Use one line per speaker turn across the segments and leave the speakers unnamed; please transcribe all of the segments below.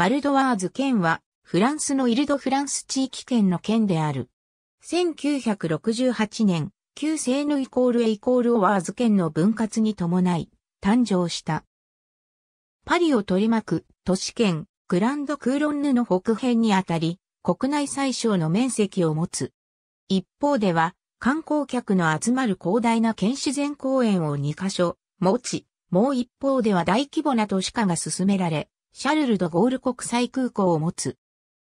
バルドワーズ県は、フランスのイルド・フランス地域圏の県である。1968年、旧セーヌイコールエイコールオワーズ県の分割に伴い、誕生した。パリを取り巻く都市圏、グランドクーロンヌの北辺にあたり、国内最小の面積を持つ。一方では、観光客の集まる広大な県自然公園を2カ所持ち、もう一方では大規模な都市化が進められ、シャルル・ド・ゴール国際空港を持つ。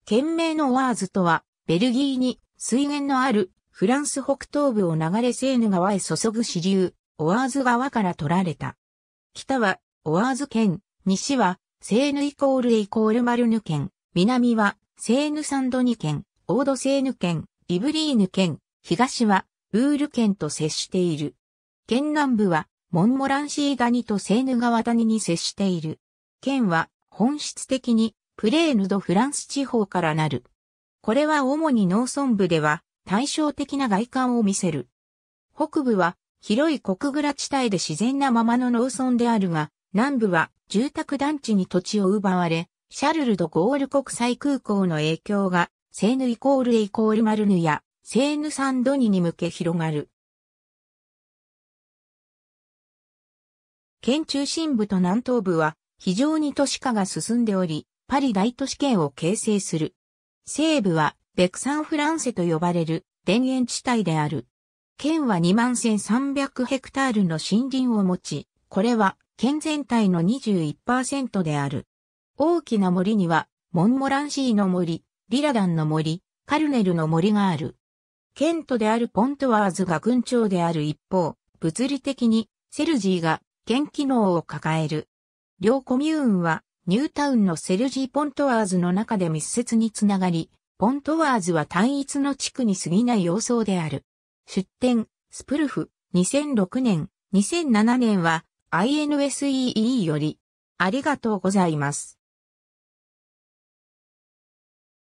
県名のワーズとは、ベルギーに水源のあるフランス北東部を流れセーヌ川へ注ぐ支流、オワーズ川から取られた。北はオワーズ県、西はセーヌイコールイコールマルヌ県、南はセーヌサンドニ県、オードセーヌ県、イブリーヌ県、東はウール県と接している。県南部はモンモランシー谷とセーヌ川谷に接している。県は本質的にプレーヌ・ド・フランス地方からなる。これは主に農村部では対照的な外観を見せる。北部は広い国倉地帯で自然なままの農村であるが、南部は住宅団地に土地を奪われ、シャルル・ド・ゴール国際空港の影響が、セーヌイコールエイコールマルヌや、セーヌサンドニに向け広がる。県中心部と南東部は非常に都市化が進んでおり、パリ大都市圏を形成する。西部は、ベクサンフランセと呼ばれる田園地帯である。県は21,300ヘクタールの森林を持ち、これは県全体の21%である。大きな森には、モンモランシーの森、リラダンの森、カルネルの森がある。県都であるポントワーズが郡長である一方、物理的にセルジーが県機能を抱える。両コミューンは、ニュータウンのセルジー・ポントワーズの中で密接につながり、ポントワーズは単一の地区に過ぎない様相である。出展、スプルフ、2006年、2007年は、INSEE より、ありがとうございます。